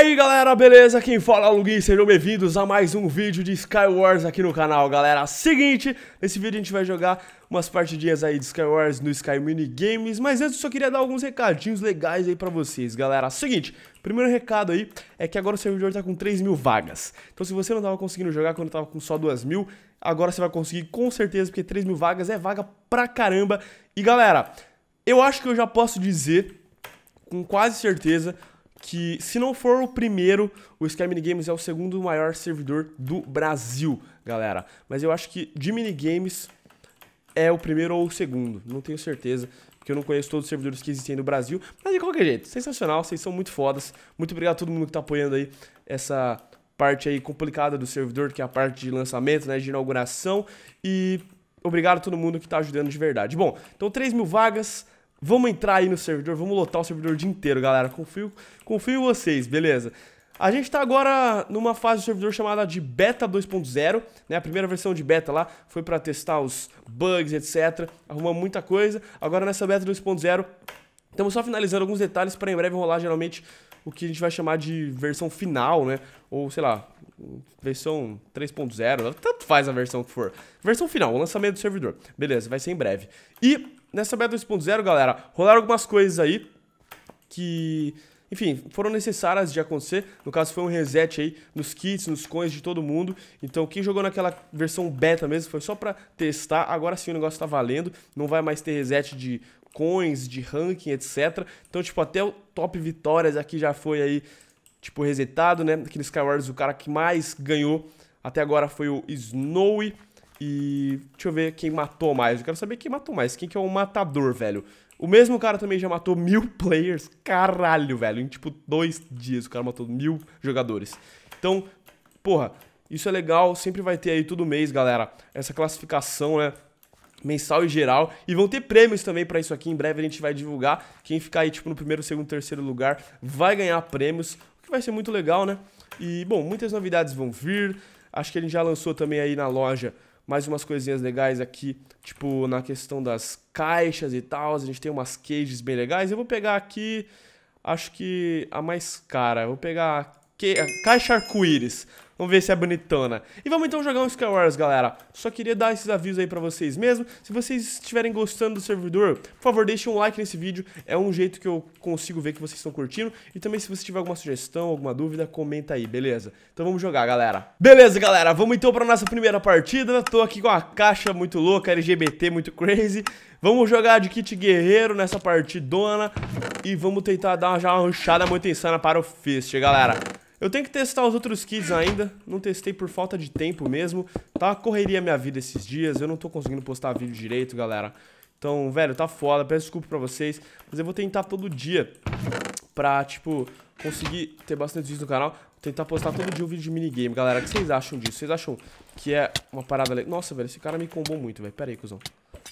aí galera, beleza? Quem fala é o Lugin, sejam bem-vindos a mais um vídeo de Skywars aqui no canal, galera. Seguinte, nesse vídeo a gente vai jogar umas partidinhas aí de Skywars no Sky Mini Games, mas antes eu só queria dar alguns recadinhos legais aí pra vocês, galera. Seguinte, primeiro recado aí é que agora o servidor tá com 3 mil vagas, então se você não tava conseguindo jogar quando tava com só 2 mil, agora você vai conseguir com certeza, porque 3 mil vagas é vaga pra caramba. E galera, eu acho que eu já posso dizer, com quase certeza que, se não for o primeiro, o Sky Minigames é o segundo maior servidor do Brasil, galera. Mas eu acho que de minigames é o primeiro ou o segundo, não tenho certeza, porque eu não conheço todos os servidores que existem no Brasil. Mas de qualquer jeito, sensacional, vocês são muito fodas. Muito obrigado a todo mundo que tá apoiando aí essa parte aí complicada do servidor, que é a parte de lançamento, né, de inauguração. E obrigado a todo mundo que tá ajudando de verdade. Bom, então 3 mil vagas Vamos entrar aí no servidor, vamos lotar o servidor o dia inteiro, galera. Confio, confio em vocês, beleza? A gente está agora numa fase do servidor chamada de Beta 2.0, né? A primeira versão de Beta lá foi para testar os bugs, etc. Arrumar muita coisa. Agora nessa Beta 2.0, estamos só finalizando alguns detalhes para em breve rolar geralmente o que a gente vai chamar de versão final, né? Ou sei lá, versão 3.0, tanto faz a versão que for. Versão final, o lançamento do servidor. Beleza, vai ser em breve. E nessa beta 2.0, galera, rolaram algumas coisas aí que, enfim, foram necessárias de acontecer. No caso, foi um reset aí nos kits, nos coins de todo mundo. Então, quem jogou naquela versão beta mesmo foi só pra testar. Agora sim o negócio tá valendo. Não vai mais ter reset de coins, de ranking, etc. Então, tipo, até o top vitórias aqui já foi aí tipo resetado, né? Aqui no Skywars o cara que mais ganhou até agora foi o Snowy. E deixa eu ver quem matou mais. Eu quero saber quem matou mais. Quem que é o matador, velho? O mesmo cara também já matou mil players. Caralho, velho. Em tipo dois dias o cara matou mil jogadores. Então, porra, isso é legal. Sempre vai ter aí todo mês, galera. Essa classificação, né? mensal e geral. E vão ter prêmios também para isso aqui. Em breve a gente vai divulgar. Quem ficar aí, tipo, no primeiro, segundo, terceiro lugar vai ganhar prêmios o que vai ser muito legal, né? E, bom, muitas novidades vão vir. Acho que ele já lançou também aí na loja mais umas coisinhas legais aqui, tipo na questão das caixas e tal. A gente tem umas cages bem legais. Eu vou pegar aqui, acho que a mais cara. Eu vou pegar a, que... a caixa arco-íris. Vamos ver se é bonitona. E vamos então jogar um Skywars, galera. Só queria dar esses avisos aí pra vocês mesmo. Se vocês estiverem gostando do servidor, por favor, deixem um like nesse vídeo. É um jeito que eu consigo ver que vocês estão curtindo. E também se você tiver alguma sugestão, alguma dúvida, comenta aí, beleza? Então vamos jogar, galera. Beleza, galera. Vamos então pra nossa primeira partida. Tô aqui com a caixa muito louca, LGBT muito crazy. Vamos jogar de kit guerreiro nessa partidona. E vamos tentar dar já uma rushada muito insana para o Fist, galera. Eu tenho que testar os outros kits ainda, não testei por falta de tempo mesmo, tá? Correria minha vida esses dias, eu não tô conseguindo postar vídeo direito, galera. Então, velho, tá foda, peço desculpa pra vocês, mas eu vou tentar todo dia pra, tipo, conseguir ter bastante vídeos no canal, tentar postar todo dia um vídeo de minigame, galera. O que vocês acham disso? Vocês acham que é uma parada... Le... Nossa, velho, esse cara me combou muito, velho. Pera aí, cuzão.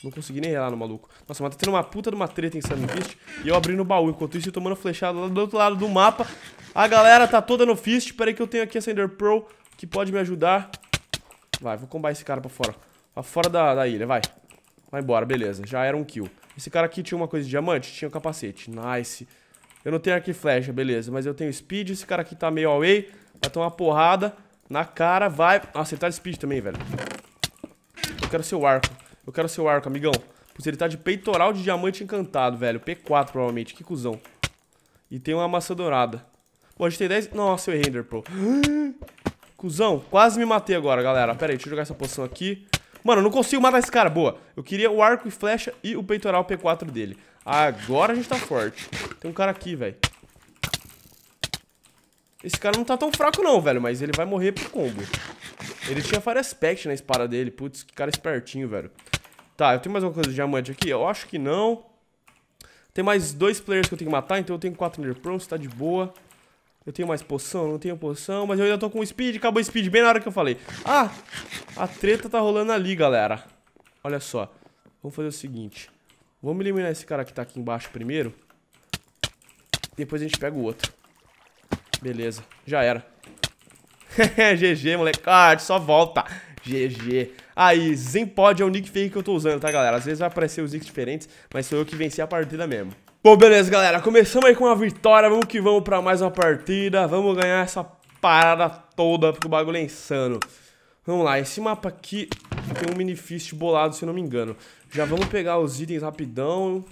Não consegui nem relar no maluco. Nossa, mas tá tendo uma puta de uma treta em Sunbeast. E eu abrindo o baú. Enquanto isso, eu tomando flechada lá do outro lado do mapa. A galera tá toda no fist. Pera aí que eu tenho aqui essa Ender Pearl que pode me ajudar. Vai, vou combar esse cara pra fora. Pra fora da, da ilha, vai. Vai embora, beleza. Já era um kill. Esse cara aqui tinha uma coisa de diamante? Tinha um capacete. Nice. Eu não tenho aqui flecha, beleza. Mas eu tenho speed. Esse cara aqui tá meio away. Vai tomar uma porrada. Na cara, vai. Nossa, ele tá de speed também, velho. Eu quero seu arco. Eu quero seu arco, amigão. Putz, ele tá de peitoral de diamante encantado, velho. P4, provavelmente. Que cuzão. E tem uma maçã dourada. Pô, a gente tem 10... Nossa, eu errei Ender Cusão, quase me matei agora, galera. Pera aí, deixa eu jogar essa poção aqui. Mano, eu não consigo matar esse cara, boa. Eu queria o arco e flecha e o peitoral P4 dele. Agora a gente tá forte. Tem um cara aqui, velho. Esse cara não tá tão fraco não, velho, mas ele vai morrer pro combo. Ele tinha Fire Aspect na espada dele. Putz, que cara espertinho, velho. Tá, eu tenho mais alguma coisa de diamante aqui? Eu acho que não. Tem mais dois players que eu tenho que matar, então eu tenho quatro Ender pro, tá de boa. Eu tenho mais poção? Não tenho poção, mas eu ainda tô com speed. Acabou o speed bem na hora que eu falei. Ah! A treta tá rolando ali, galera. Olha só. Vamos fazer o seguinte. Vamos eliminar esse cara que tá aqui embaixo primeiro. Depois a gente pega o outro. Beleza. Já era. GG, molecada. Ah, só volta. GG. Aí, Pod é o nick fake que eu tô usando, tá, galera? Às vezes vai aparecer os nicks diferentes, mas sou eu que venci a partida mesmo. Bom, beleza, galera. Começamos aí com uma vitória. Vamos que vamos pra mais uma partida. Vamos ganhar essa parada toda, porque o bagulho é insano. Vamos lá. Esse mapa aqui tem um minifício bolado, se não me engano. Já vamos pegar os itens rapidão.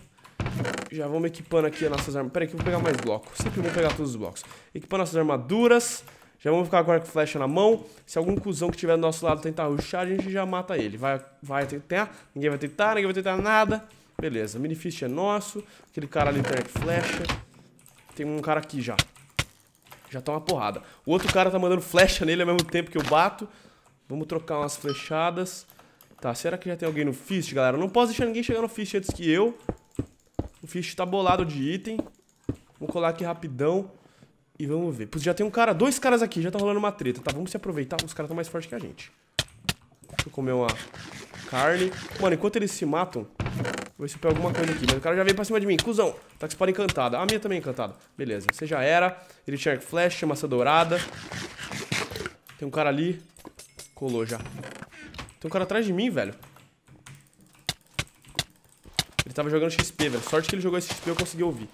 Já vamos equipando aqui as nossas armas. Pera aí que eu vou pegar mais blocos. Sempre vou pegar todos os blocos. Equipando nossas armaduras. Já vamos ficar com arco e flecha na mão. Se algum cuzão que tiver do nosso lado tentar ruxar, a gente já mata ele. Vai, vai tentar. Ninguém vai tentar, ninguém vai tentar nada. Beleza, Minifist é nosso. Aquele cara ali perde flecha. Tem um cara aqui já. Já tá uma porrada. O outro cara tá mandando flecha nele ao mesmo tempo que eu bato. Vamos trocar umas flechadas. Tá, será que já tem alguém no Fist, galera? Eu não posso deixar ninguém chegar no Fist antes que eu. O Fist tá bolado de item. Vou colar aqui rapidão. E vamos ver. Putz, já tem um cara, dois caras aqui, já tá rolando uma treta, tá? Vamos se aproveitar, os caras estão mais fortes que a gente. Deixa eu comer uma carne. Mano, enquanto eles se matam, Vou chupar alguma coisa aqui. Mas o cara já veio pra cima de mim. Cusão. Tá com espada encantada. A minha também é encantada. Beleza. Você já era. Ele tinha flash, massa dourada. Tem um cara ali. Colou já. Tem um cara atrás de mim, velho. Ele tava jogando XP, velho. Sorte que ele jogou esse XP eu consegui ouvir.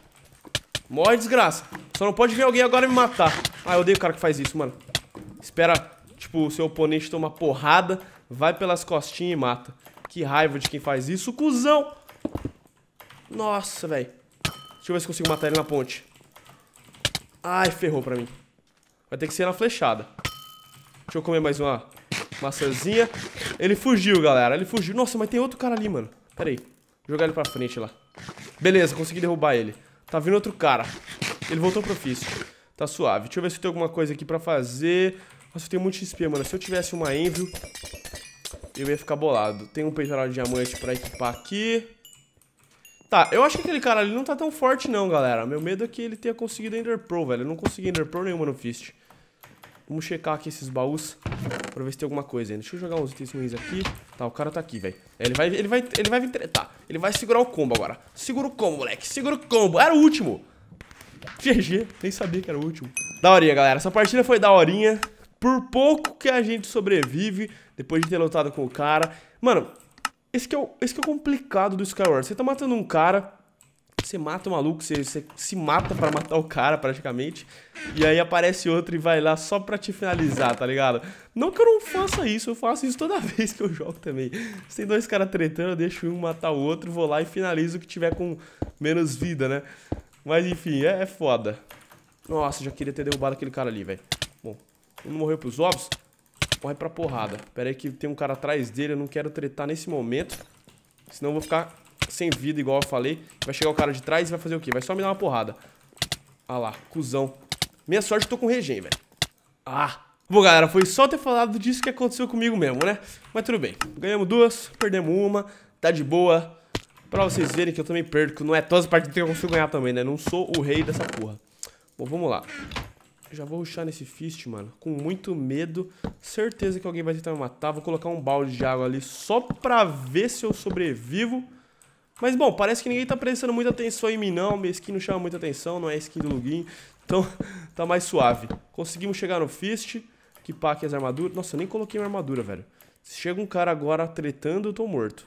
Morre, desgraça. Só não pode vir alguém agora me matar. Ah, eu odeio o cara que faz isso, mano. Espera, tipo, o seu oponente tomar porrada, vai pelas costinhas e mata. Que raiva de quem faz isso, cuzão! Nossa, velho. Deixa eu ver se consigo matar ele na ponte. Ai, ferrou pra mim. Vai ter que ser na flechada. Deixa eu comer mais uma maçãzinha. Ele fugiu, galera. Ele fugiu. Nossa, mas tem outro cara ali, mano. Pera aí. Vou jogar ele pra frente lá. Beleza, consegui derrubar ele. Tá vindo outro cara. Ele voltou pro ofício. Tá suave. Deixa eu ver se tem alguma coisa aqui pra fazer. Nossa, eu tenho muito XP, mano. Se eu tivesse uma Envio, eu ia ficar bolado. Tem um peitoral de diamante pra equipar aqui. Tá, eu acho que aquele cara ali não tá tão forte não, galera. Meu medo é que ele tenha conseguido Ender Pro, velho. Eu não consegui Ender Pro nenhuma no Fist. Vamos checar aqui esses baús pra ver se tem alguma coisa ainda. Deixa eu jogar uns itens ruins aqui. Tá, o cara tá aqui, velho. É, ele vai, ele vai, ele vai vir Tá, Ele vai segurar o combo agora. Segura o combo, moleque. Segura o combo. Era o último. GG. Nem sabia que era o último. Daorinha, galera. Essa partida foi daorinha. Por pouco que a gente sobrevive depois de ter lutado com o cara. Mano, esse que é o, esse que é o complicado do Skyward. Você tá matando um cara, você mata o maluco, você, você se mata para matar o cara praticamente. E aí aparece outro e vai lá só pra te finalizar, tá ligado? Não que eu não faça isso, eu faço isso toda vez que eu jogo também. Se tem dois caras tretando, eu deixo um matar o outro, vou lá e finalizo o que tiver com menos vida, né? Mas enfim, é, é foda. Nossa, já queria ter derrubado aquele cara ali, velho. Bom, não morreu pros ovos corre pra porrada. Pera aí que tem um cara atrás dele, eu não quero tretar nesse momento. Senão eu vou ficar sem vida, igual eu falei. Vai chegar o cara de trás e vai fazer o quê? Vai só me dar uma porrada. Ah lá, cuzão. Minha sorte, eu tô com regen, velho. Ah! Bom, galera, foi só ter falado disso que aconteceu comigo mesmo, né? Mas tudo bem. Ganhamos duas, perdemos uma, tá de boa. Pra vocês verem que eu também perco, não é todas as partidas que eu consigo ganhar também, né? Não sou o rei dessa porra. Bom, vamos lá. Já vou ruxar nesse fist, mano. Com muito medo. Certeza que alguém vai tentar me matar. Vou colocar um balde de água ali só pra ver se eu sobrevivo. Mas, bom, parece que ninguém tá prestando muita atenção em mim, não. Minha skin não chama muita atenção, não é skin do Lugin. Então, tá mais suave. Conseguimos chegar no fist. Equipar aqui as armaduras. Nossa, eu nem coloquei minha armadura, velho. Se chega um cara agora tretando, eu tô morto.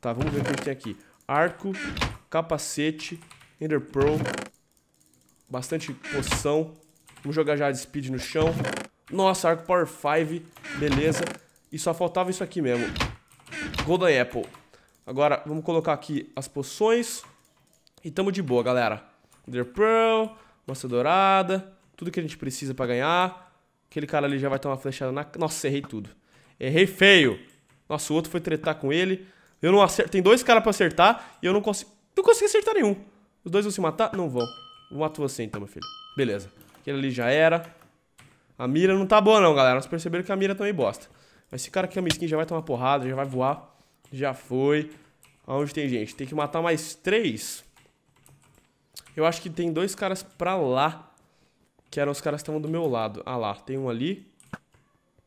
Tá, vamos ver o que tem aqui. Arco, capacete, Ender Pearl, bastante poção. Vamos jogar já de speed no chão. Nossa, arco power 5. Beleza. E só faltava isso aqui mesmo. Golden Apple. Agora, vamos colocar aqui as poções. E tamo de boa, galera. Ender Pearl, Massa dourada, tudo que a gente precisa pra ganhar. Aquele cara ali já vai ter uma flechada na... Nossa, errei tudo. Errei feio. Nossa, o outro foi tretar com ele. Eu não acerto. Tem dois caras pra acertar e eu não consigo... Não consegui acertar nenhum. Os dois vão se matar? Não vão. Eu mato você então, meu filho. Beleza. Aquele ali já era. A mira não tá boa não, galera. Nós perceberam que a mira também bosta. Mas esse cara aqui é uma skin, já vai tomar porrada, já vai voar. Já foi. Aonde tem gente? Tem que matar mais três. Eu acho que tem dois caras pra lá. Que eram os caras que estavam do meu lado. Ah lá, tem um ali.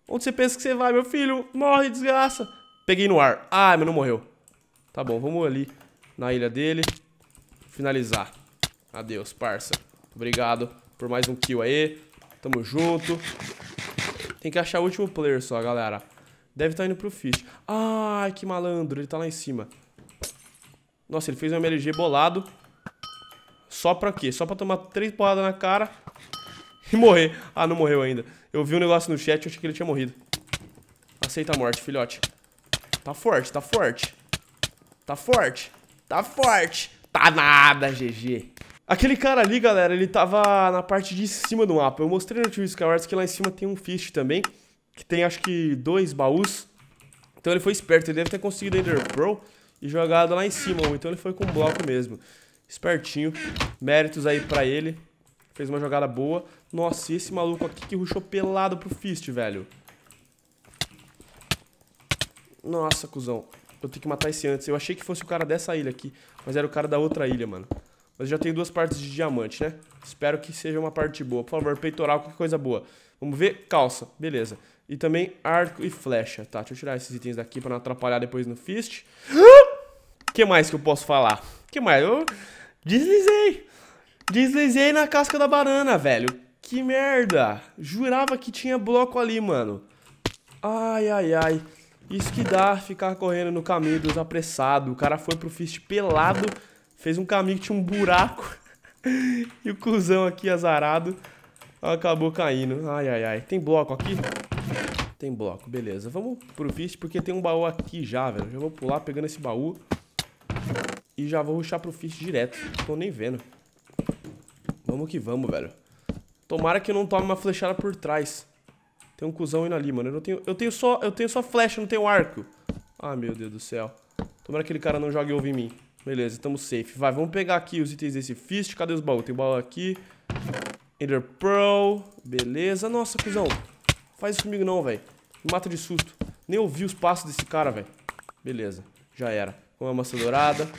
Onde você pensa que você vai, meu filho? Morre, desgraça. Peguei no ar. Ah, mas não morreu. Tá bom, vamos ali na ilha dele. Finalizar. Adeus, parça. Obrigado por mais um kill aí. Tamo junto. Tem que achar o último player só, galera. Deve estar tá indo pro Fish. Ai, que malandro. Ele tá lá em cima. Nossa, ele fez um MLG bolado. Só pra quê? Só pra tomar três porradas na cara e morrer. Ah, não morreu ainda. Eu vi um negócio no chat e achei que ele tinha morrido. Aceita a morte, filhote. Tá forte, tá forte. Tá forte. Tá forte. Tá nada, GG. Aquele cara ali, galera, ele tava na parte de cima do mapa. Eu mostrei no Tio Skyward que lá em cima tem um Fish também, que tem acho que dois baús. Então ele foi esperto, ele deve ter conseguido Ender Pro e jogado lá em cima. Então ele foi com bloco mesmo. Espertinho, méritos aí pra ele. Fez uma jogada boa. Nossa, e esse maluco aqui que ruxou pelado pro Fist, velho. Nossa, cuzão. Eu tenho que matar esse antes. Eu achei que fosse o cara dessa ilha aqui, mas era o cara da outra ilha, mano. Mas já tem duas partes de diamante, né? Espero que seja uma parte boa. Por favor, peitoral, qualquer coisa boa. Vamos ver? Calça. Beleza. E também arco e flecha. Tá, deixa eu tirar esses itens daqui pra não atrapalhar depois no fist. O que mais que eu posso falar? O que mais? Eu deslizei. Deslizei na casca da banana, velho. Que merda. Jurava que tinha bloco ali, mano. Ai, ai, ai. Isso que dá ficar correndo no caminho dos apressados. O cara foi pro fist pelado Fez um caminho que tinha um buraco. e o cuzão aqui, azarado, acabou caindo. Ai, ai, ai. Tem bloco aqui? Tem bloco, beleza. Vamos pro Fist, porque tem um baú aqui já, velho. Já vou pular pegando esse baú. E já vou ruxar pro Fist direto. Tô nem vendo. Vamos que vamos, velho. Tomara que eu não tome uma flechada por trás. Tem um cuzão indo ali, mano. Eu, tenho, eu, tenho só, eu tenho só flecha, não tenho arco. Ah, meu Deus do céu. Tomara que aquele cara não jogue ovo em mim. Beleza, estamos safe. Vai, vamos pegar aqui os itens desse fist. Cadê os baús? Tem baú aqui. Ender Pearl. Beleza. Nossa, cuzão. Faz isso comigo não, velho. Me mata de susto. Nem ouvi os passos desse cara, velho. Beleza. Já era. a maçã dourada.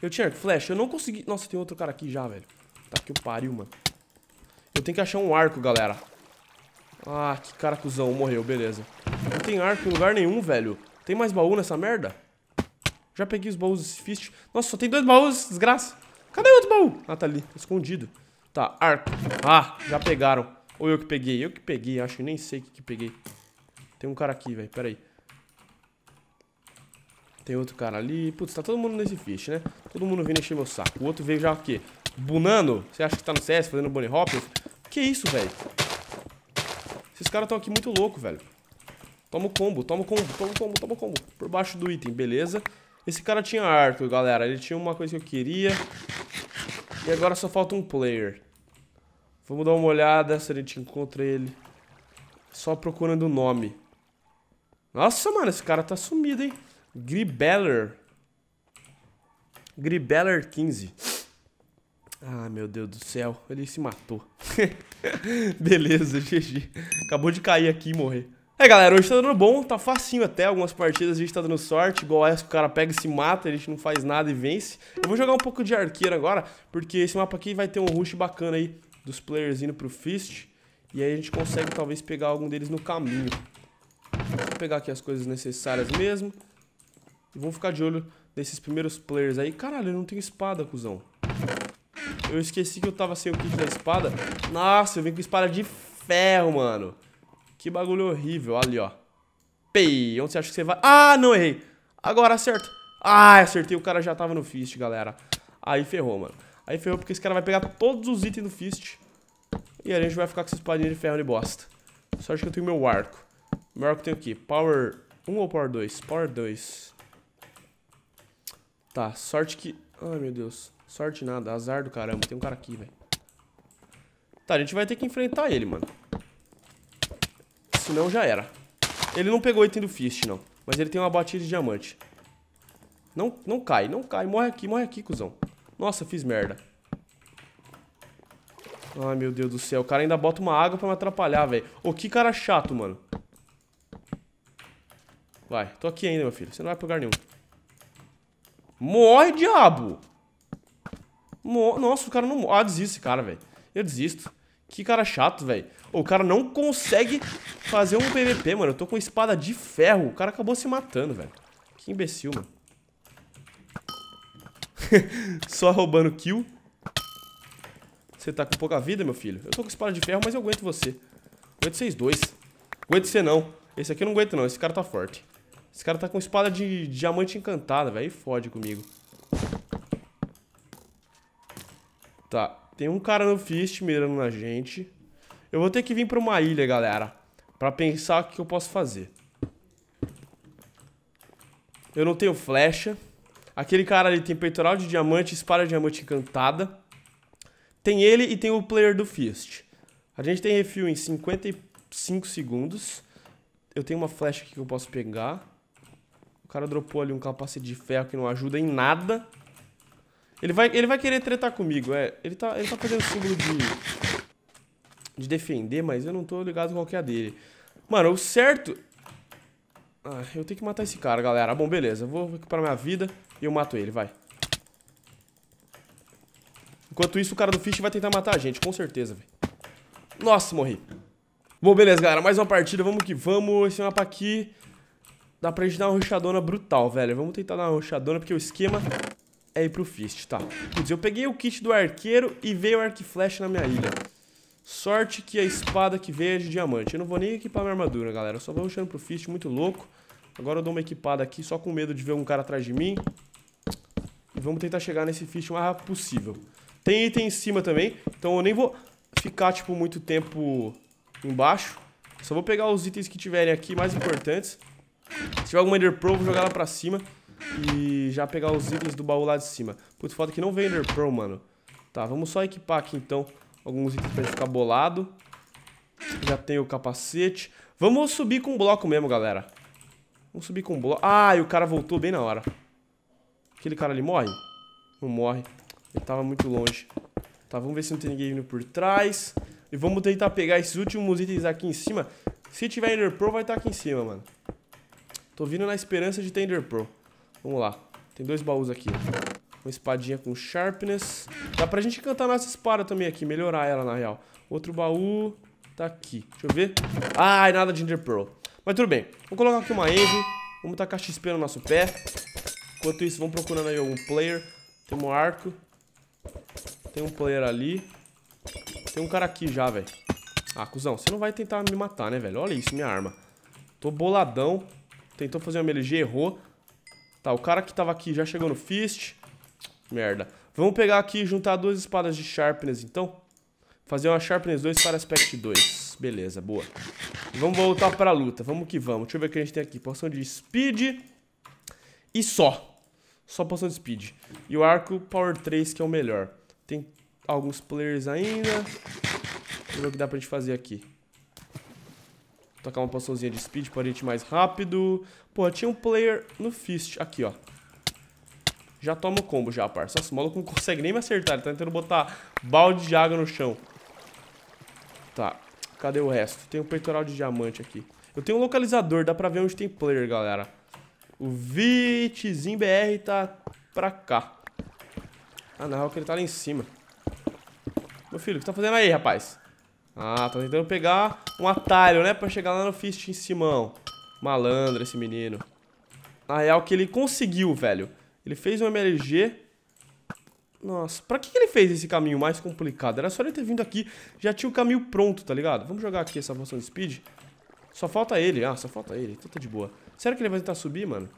Eu tinha arco flash. Eu não consegui... Nossa, tem outro cara aqui já, velho. Tá que eu pariu, mano. Eu tenho que achar um arco, galera. Ah, que cara cuzão. Morreu. Beleza. Não tem arco em lugar nenhum, velho. Tem mais baú nessa merda? Já peguei os baús Fist. Nossa, só tem dois baús, desgraça. Cadê o outro baú? Ah, tá ali, escondido. Tá, arco. Ah, já pegaram. Ou eu que peguei? Eu que peguei, acho que nem sei o que, que peguei. Tem um cara aqui, velho, pera aí. Tem outro cara ali. Putz, tá todo mundo nesse fish, né? Todo mundo vindo encher meu saco. O outro veio já o quê? Bunando? Você acha que tá no CS fazendo bunny hoppers? Que isso, velho? Esses caras estão aqui muito louco, velho. Toma o combo, toma o combo, toma o combo, toma o combo. Por baixo do item, beleza. Esse cara tinha arco, galera. Ele tinha uma coisa que eu queria. E agora só falta um player. Vamos dar uma olhada se a gente encontra ele. Só procurando o nome. Nossa, mano, esse cara tá sumido, hein? Gribeller. Gribeller 15. Ah, meu Deus do céu. Ele se matou. Beleza, GG. Acabou de cair aqui e morrer. É, galera, hoje tá dando bom, tá facinho até. Algumas partidas a gente tá dando sorte, igual essa que o cara pega e se mata, a gente não faz nada e vence. Eu vou jogar um pouco de arqueiro agora, porque esse mapa aqui vai ter um rush bacana aí dos players indo pro Fist. E aí a gente consegue talvez pegar algum deles no caminho. Vou pegar aqui as coisas necessárias mesmo. E vou ficar de olho nesses primeiros players aí. Caralho, eu não tenho espada, cuzão. Eu esqueci que eu tava sem o kit da espada. Nossa, eu vim com espada de ferro, mano. Que bagulho horrível. Ali, ó. Pei. Onde você acha que você vai? Ah, não errei. Agora acerto. Ah, acertei. O cara já tava no fist, galera. Aí ferrou, mano. Aí ferrou porque esse cara vai pegar todos os itens do fist. E a gente vai ficar com essa espadinha de ferro de bosta. Só acho que eu tenho meu arco. Meu arco tem o quê? Power 1 ou Power 2? Power 2. Tá, sorte que... Ai, meu Deus. Sorte nada. Azar do caramba. Tem um cara aqui, velho. Tá, a gente vai ter que enfrentar ele, mano senão já era. Ele não pegou o item do Fist, não. Mas ele tem uma batida de diamante. Não, não cai, não cai. Morre aqui, morre aqui, cuzão. Nossa, fiz merda. Ai, meu Deus do céu. O cara ainda bota uma água pra me atrapalhar, velho. Ô, que cara chato, mano. Vai, tô aqui ainda, meu filho. Você não vai pegar nenhum. Morre, diabo! Mor Nossa, o cara não morre. Ah, esse cara, velho. Eu desisto. Que cara chato, velho. O cara não consegue Fazer um PVP, mano. Eu tô com espada de ferro. O cara acabou se matando, velho. Que imbecil, mano. Só roubando kill. Você tá com pouca vida, meu filho. Eu tô com espada de ferro, mas eu aguento você. Aguento vocês dois. Aguento você não. Esse aqui eu não aguento não. Esse cara tá forte. Esse cara tá com espada de diamante encantada, velho. E fode comigo. Tá. Tem um cara no fist mirando na gente. Eu vou ter que vir pra uma ilha, galera. Pra pensar o que eu posso fazer. Eu não tenho flecha. Aquele cara ali tem peitoral de diamante, espada de diamante encantada. Tem ele e tem o player do Fist. A gente tem refil em 55 segundos. Eu tenho uma flecha aqui que eu posso pegar. O cara dropou ali um capacete de ferro que não ajuda em nada. Ele vai, ele vai querer tretar comigo, é. Ele tá, ele tá fazendo símbolo de de defender, mas eu não tô ligado qual que é a dele. Mano, o certo... Ah, eu tenho que matar esse cara, galera. Bom, beleza. Eu vou recuperar minha vida e eu mato ele, vai. Enquanto isso, o cara do Fish vai tentar matar a gente, com certeza, velho. Nossa, morri. Bom, beleza, galera. Mais uma partida. Vamos que vamos. Esse mapa aqui... Dá pra gente dar uma rochadona brutal, velho. Vamos tentar dar uma rochadona, porque o esquema é ir pro Fist, tá? Quer dizer, eu peguei o kit do arqueiro e veio o arco Flash na minha ilha. Sorte que a espada que veio é de diamante. Eu não vou nem equipar minha armadura, galera. Eu só vou ruxando pro Fist, muito louco. Agora eu dou uma equipada aqui, só com medo de ver um cara atrás de mim. E vamos tentar chegar nesse Fist o mais rápido possível. Tem item em cima também, então eu nem vou ficar, tipo, muito tempo embaixo. Só vou pegar os itens que tiverem aqui, mais importantes. Se tiver alguma Ender Pro, vou jogar ela pra cima. E já pegar os itens do baú lá de cima. Putz, foda que não vem Ender Pro, mano. Tá, vamos só equipar aqui, então, alguns itens pra ele ficar bolado. Já tem o capacete. Vamos subir com bloco mesmo, galera. Vamos subir com bloco. Ah, e o cara voltou bem na hora. Aquele cara ali morre? Não morre. Ele tava muito longe. Tá, vamos ver se não tem ninguém vindo por trás. E vamos tentar pegar esses últimos itens aqui em cima. Se tiver Ender Pro, vai estar tá aqui em cima, mano. Tô vindo na esperança de ter Ender Pro. Vamos lá. Tem dois baús aqui. Uma espadinha com sharpness. Dá pra gente encantar nossa espada também aqui, melhorar ela na real. Outro baú tá aqui. Deixa eu ver. Ai, nada de Ender Pearl. Mas tudo bem. Vou colocar aqui uma Envy. Vamos tacar XP no nosso pé. Enquanto isso, vamos procurando aí algum player. Tem um arco. Tem um player ali. Tem um cara aqui já, velho. Ah, cuzão, você não vai tentar me matar, né, velho? Olha isso, minha arma. Tô boladão. Tentou fazer uma MLG, errou. Tá, o cara que tava aqui já chegou no fist. Merda. Vamos pegar aqui e juntar duas espadas de Sharpness, então. Fazer uma Sharpness 2 para Aspect 2. Beleza, boa. Vamos voltar para a luta. Vamos que vamos. Deixa eu ver o que a gente tem aqui. Poção de Speed. E só. Só poção de Speed. E o arco Power 3, que é o melhor. Tem alguns players ainda. Deixa eu ver o que dá pra gente fazer aqui. Tocar uma poçãozinha de speed pra gente ir mais rápido. Pô, tinha um player no fist. Aqui, ó. Já toma o combo já, parça. Nossa, o maluco não consegue nem me acertar. Ele tá tentando botar balde de água no chão. Tá. Cadê o resto? Tem um peitoral de diamante aqui. Eu tenho um localizador. Dá pra ver onde tem player, galera. O Vitzinho BR tá pra cá. Ah, na real que ele tá lá em cima. Meu filho, o que tá fazendo aí, rapaz? Ah, tá tentando pegar um atalho, né? Pra chegar lá no Fist em Simão. Malandro esse menino. Na real que ele conseguiu, velho. Ele fez um MLG. Nossa, pra que, ele fez esse caminho mais complicado? Era só ele ter vindo aqui, já tinha o caminho pronto, tá ligado? Vamos jogar aqui essa poção de speed. Só falta ele. Ah, só falta ele. Então tá de boa. Será que ele vai tentar subir, mano?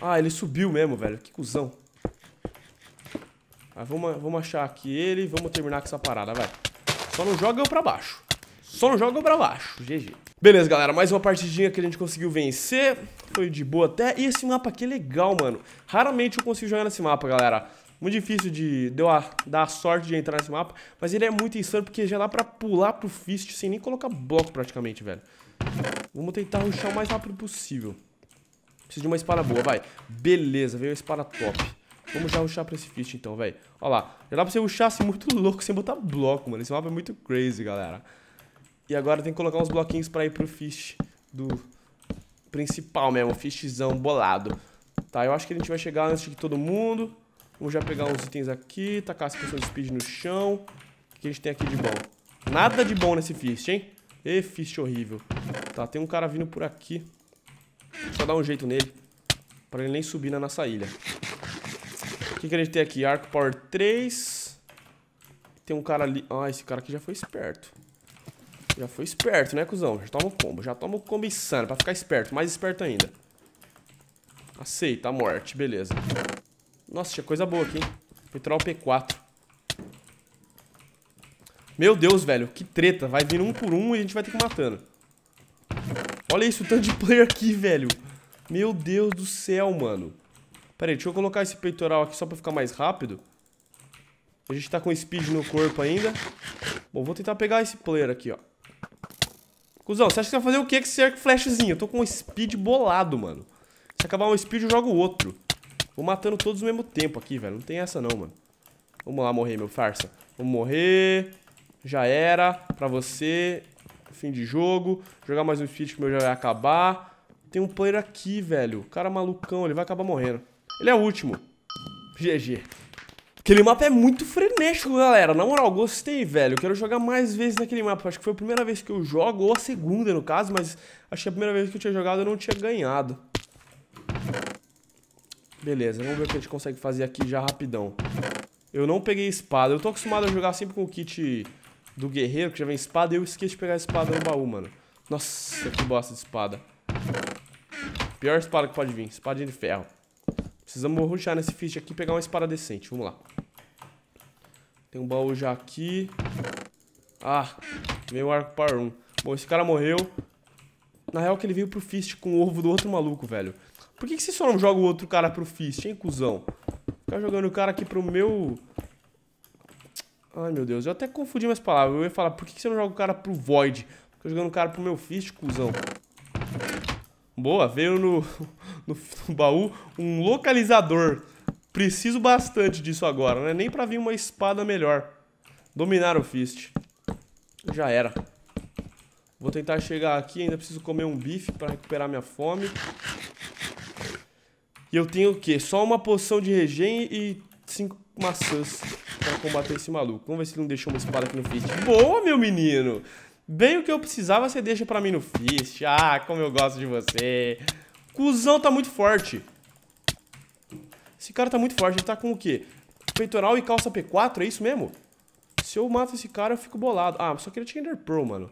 Ah, ele subiu mesmo, velho. Que cuzão. Ah, vamos, vamos achar aqui ele. Vamos terminar com essa parada, vai. Só não joga eu pra baixo. Só não joga pra baixo, GG. Beleza, galera, mais uma partidinha que a gente conseguiu vencer. Foi de boa até. E esse mapa aqui é legal, mano. Raramente eu consigo jogar nesse mapa, galera. Muito difícil de, de eu a, dar a sorte de entrar nesse mapa. Mas ele é muito insano, porque já dá pra pular pro fist sem nem colocar bloco praticamente, velho. Vamos tentar ruxar o mais rápido possível. Preciso de uma espada boa, vai. Beleza, veio uma espada top. Vamos já ruxar pra esse fist então, velho. Olha lá, já dá pra você ruxar assim muito louco sem botar bloco, mano. Esse mapa é muito crazy, galera. E agora tem que colocar uns bloquinhos pra ir pro fish do principal mesmo, fishzão bolado. Tá, eu acho que a gente vai chegar antes de todo mundo. Vamos já pegar uns itens aqui, tacar as pessoas de speed no chão. O que a gente tem aqui de bom? Nada de bom nesse fist, hein? E fist horrível. Tá, tem um cara vindo por aqui. Só dar um jeito nele. Pra ele nem subir na nossa ilha. O que, que a gente tem aqui? Arco Power 3. Tem um cara ali. Ah, esse cara aqui já foi esperto. Já foi esperto, né, cuzão? Já toma o combo. Já toma o combo insano pra ficar esperto. Mais esperto ainda. Aceita a morte. Beleza. Nossa, tinha coisa boa aqui, hein? Petrol P4. Meu Deus, velho. Que treta. Vai vindo um por um e a gente vai ter que ir matando. Olha isso, o tanto de player aqui, velho. Meu Deus do céu, mano. Pera aí, deixa eu colocar esse peitoral aqui só pra ficar mais rápido. A gente tá com speed no corpo ainda. Bom, vou tentar pegar esse player aqui, ó. Cusão, você acha que você vai fazer o que com esse arco flashzinho? Eu tô com um speed bolado, mano. Se acabar um speed, eu jogo outro. Vou matando todos ao mesmo tempo aqui, velho. Não tem essa não, mano. Vamos lá morrer, meu farsa. Vamos morrer. Já era. Pra você. Fim de jogo. Jogar mais um speed que meu já vai acabar. Tem um player aqui, velho. O cara malucão, ele vai acabar morrendo. Ele é o último. GG. Aquele mapa é muito frenético, galera. Na moral, gostei, velho. Quero jogar mais vezes naquele mapa. Acho que foi a primeira vez que eu jogo, ou a segunda, no caso, mas acho que a primeira vez que eu tinha jogado eu não tinha ganhado. Beleza, vamos ver o que a gente consegue fazer aqui já rapidão. Eu não peguei espada. Eu tô acostumado a jogar sempre com o kit do guerreiro, que já vem espada, e eu esqueci de pegar a espada no baú, mano. Nossa, que bosta de espada. Pior espada que pode vir, espadinha de ferro. Precisamos ruxar nesse fish aqui e pegar uma espada decente. Vamos lá. Tem um baú já aqui. Ah, meu arco par 1. Bom, esse cara morreu. Na real que ele veio pro Fist com o ovo do outro maluco, velho. Por que, que você só não joga o outro cara pro Fist, hein, cuzão? Ficar tá jogando o cara aqui pro meu... Ai, meu Deus. Eu até confundi minhas palavras. Eu ia falar, por que, que você não joga o cara pro Void? Ficar jogando o cara pro meu Fist, cuzão. Boa, veio no, no, no baú um localizador. Preciso bastante disso agora, né? Nem pra vir uma espada melhor. Dominar o Fist. Já era. Vou tentar chegar aqui, ainda preciso comer um bife pra recuperar minha fome. E eu tenho o quê? Só uma poção de regen e cinco maçãs pra combater esse maluco. Vamos ver se ele não deixou uma espada aqui no Fist. Boa, meu menino! Bem o que eu precisava, você deixa pra mim no fist. Ah, como eu gosto de você. Cusão tá muito forte. Esse cara tá muito forte. Ele tá com o quê? Peitoral e calça P4, é isso mesmo? Se eu mato esse cara, eu fico bolado. Ah, só que ele tinha Ender Pearl, mano.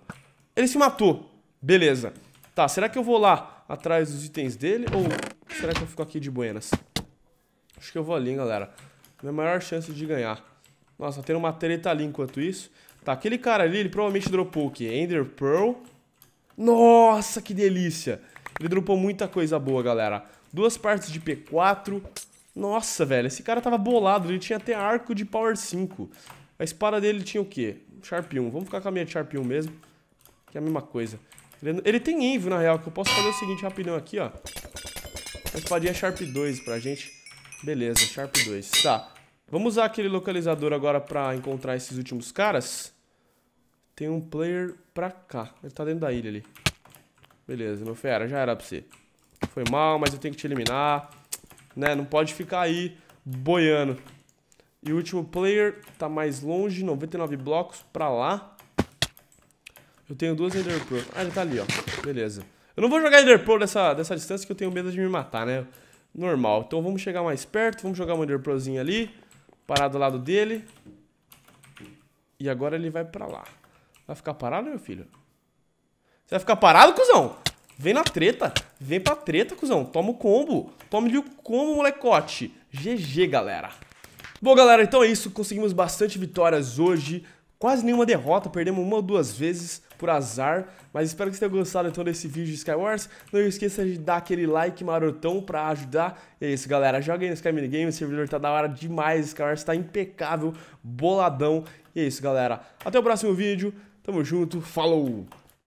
Ele se matou. Beleza. Tá, será que eu vou lá atrás dos itens dele? Ou será que eu fico aqui de buenas? Acho que eu vou ali, galera. Minha maior chance de ganhar. Nossa, tem uma treta ali enquanto isso. Tá, aquele cara ali, ele provavelmente dropou o quê? Ender Pearl. Nossa, que delícia! Ele dropou muita coisa boa, galera. Duas partes de P4. Nossa, velho, esse cara tava bolado. Ele tinha até arco de Power 5. A espada dele tinha o quê? Sharp 1. Vamos ficar com a minha de Sharp 1 mesmo. Que é a mesma coisa. Ele, ele tem envio, na real, que eu posso fazer o seguinte rapidão aqui, ó. A espadinha Sharp 2 pra gente. Beleza, Sharp 2. Tá. Vamos usar aquele localizador agora pra encontrar esses últimos caras. Tem um player pra cá. Ele tá dentro da ilha ali. Beleza, meu fera, já era pra você. Foi mal, mas eu tenho que te eliminar. Né? Não pode ficar aí boiando. E o último player tá mais longe, 99 blocos pra lá. Eu tenho duas Ender Pro. Ah, ele tá ali, ó. Beleza. Eu não vou jogar Ender Pro dessa, dessa distância que eu tenho medo de me matar, né? Normal. Então vamos chegar mais perto, vamos jogar um Ender Prozinho ali. Parar do lado dele. E agora ele vai pra lá. Vai ficar parado, meu filho? Você vai ficar parado, cuzão? Vem na treta. Vem pra treta, cuzão. Toma o combo. toma o combo, molecote. GG, galera. Bom, galera, então é isso. Conseguimos bastante vitórias hoje. Quase nenhuma derrota. Perdemos uma ou duas vezes por azar. Mas espero que vocês tenham gostado então desse vídeo de Skywars. Não esqueça de dar aquele like marotão pra ajudar. E é isso, galera. Joga aí no Sky Minigame. O servidor tá da hora demais. Skywars tá impecável, boladão. E é isso, galera. Até o próximo vídeo. Tamo junto, falou!